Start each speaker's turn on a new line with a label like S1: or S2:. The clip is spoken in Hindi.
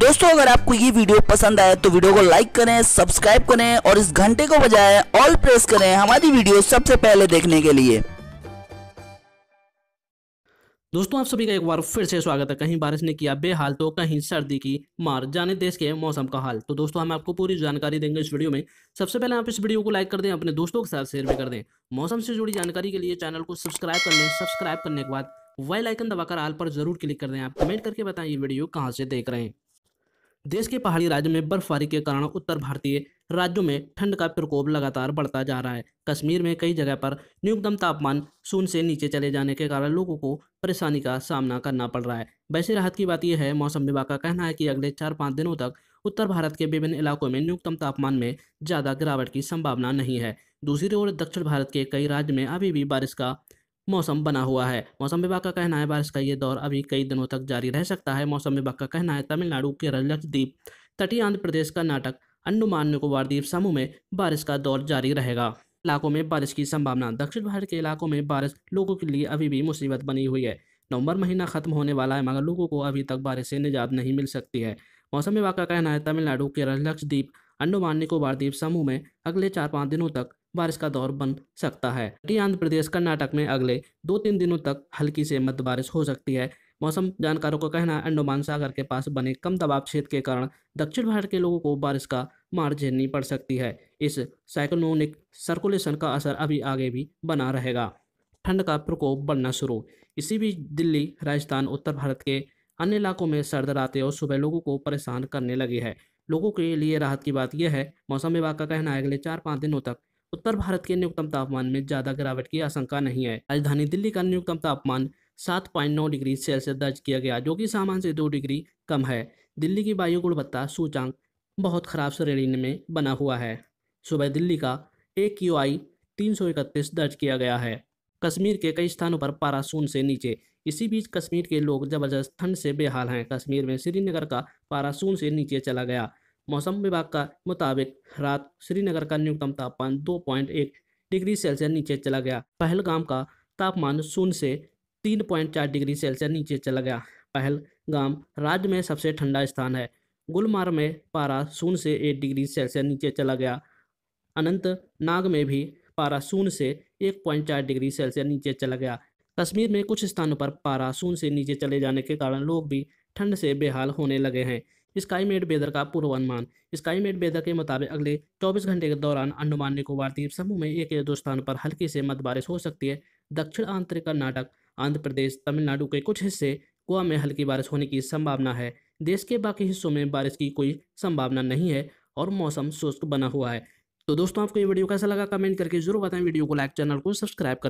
S1: दोस्तों अगर आपको ये वीडियो पसंद आए तो वीडियो को लाइक करें सब्सक्राइब करें और इस घंटे को बजाय ऑल प्रेस करें हमारी वीडियो सबसे पहले देखने के लिए दोस्तों आप सभी का एक बार फिर से स्वागत है कहीं बारिश ने किया बेहाल तो कहीं सर्दी की मार जाने देश के मौसम का हाल तो दोस्तों हम आपको पूरी जानकारी देंगे इस वीडियो में सबसे पहले आप इस वीडियो को लाइक कर दें अपने दोस्तों के साथ शेयर भी कर दें मौसम से जुड़ी जानकारी के लिए चैनल को सब्सक्राइब कर लें सब्सक्राइब करने के बाद वेल आइकन दबाकर आल पर जरूर क्लिक कर दें आप कमेंट करके बताएं ये वीडियो कहाँ से देख रहे हैं देश के पहाड़ी राज्यों में बर्फबारी के कारण उत्तर भारतीय राज्यों में ठंड का प्रकोप लगातार बढ़ता जा रहा है कश्मीर में कई जगह पर न्यूनतम तापमान शून्य से नीचे चले जाने के कारण लोगों को परेशानी का सामना करना पड़ रहा है वैसे राहत की बात यह है मौसम विभाग का कहना है कि अगले चार पाँच दिनों तक उत्तर भारत के विभिन्न इलाकों में न्यूनतम तापमान में ज़्यादा गिरावट की संभावना नहीं है दूसरी ओर दक्षिण भारत के कई राज्य में अभी भी बारिश का मौसम बना हुआ है मौसम विभाग का कहना है बारिश का ये दौर अभी कई दिनों तक जारी रह सकता है मौसम विभाग का कहना है तमिलनाडु के लक्षद्वीप तटीय आंध्र प्रदेश कर्नाटक अंडमान निकोबार द्वीप समूह में बारिश का दौर जारी रहेगा इलाकों में बारिश की संभावना दक्षिण भारत के इलाकों में बारिश लोगों के लिए अभी भी मुसीबत बनी हुई है नवंबर महीना खत्म होने वाला है मगर लोगों को अभी तक बारिश से निजात नहीं मिल सकती है मौसम विभाग का कहना है तमिलनाडु केरल लक्षद्वीप अंडमान निकोबार द्वीप समूह में अगले चार पाँच दिनों तक बारिश का दौर बन सकता है आंध्र प्रदेश कर्नाटक में अगले दो तीन दिनों तक हल्की से मध्य बारिश हो सकती है मौसम जानकारों का कहना है अंडोमान सागर के पास बने कम दबाव क्षेत्र के कारण दक्षिण भारत के लोगों को बारिश का मार झेलनी पड़ सकती है इस साइक्लोनिक सर्कुलेशन का असर अभी आगे भी बना रहेगा ठंड का प्रकोप बढ़ना शुरू इसी बीच दिल्ली राजस्थान उत्तर भारत के अन्य इलाकों में सर्द रातें और सुबह लोगों को परेशान करने लगी है लोगों के लिए राहत की बात यह है मौसम विभाग का कहना है अगले चार पाँच दिनों तक उत्तर भारत के न्यूनतम तापमान में ज्यादा गिरावट की आशंका नहीं है राजधानी दिल्ली का न्यूनतम तापमान सात पॉइंट नौ डिग्री सेल्सियस दर्ज किया गया जो कि सामान्य से दो डिग्री कम है दिल्ली की वायु गुणवत्ता सूचांक बहुत खराब श्रेणी में बना हुआ है सुबह दिल्ली का ए क्यू आई तीन सौ इकतीस दर्ज किया गया है कश्मीर के कई स्थानों पर पारा शून्य से नीचे इसी बीच कश्मीर के लोग जबरदस्त ठंड से बेहाल हैं कश्मीर में श्रीनगर का पारा शून्य से नीचे चला गया मौसम विभाग का मुताबिक रात श्रीनगर का न्यूनतम तापमान 2.1 डिग्री सेल्सियस नीचे चला गया पहलगाम का तापमान शून्य से 3.4 डिग्री सेल्सियस नीचे चला गया पहलगाम राज्य में सबसे ठंडा स्थान है गुलमार्ग में पारा शून्य से एक डिग्री सेल्सियस नीचे चला गया अनंतनाग में भी पारा शून्य से एक पॉइंट चार डिग्री सेल्सियस नीचे चला गया कश्मीर में कुछ स्थानों पर पारा शून्य से नीचे चले जाने के कारण लोग भी ठंड से बेहाल होने लगे हैं स्काईमेट वेदर का पूर्वानुमान स्काईमेट वेदर के मुताबिक अगले 24 घंटे के दौरान अंडमान निकोबार द्वीप समूह में एक या दो स्थान पर हल्की से मध्य बारिश हो सकती है दक्षिण आंतरिक कर्नाटक आंध्र प्रदेश तमिलनाडु के कुछ हिस्से गोवा में हल्की बारिश होने की संभावना है देश के बाकी हिस्सों में बारिश की कोई संभावना नहीं है और मौसम शुष्क बना हुआ है तो दोस्तों आपको ये वीडियो कैसा लगा कमेंट करके जरूर बताएं वीडियो को लाइक चैनल को सब्सक्राइब कर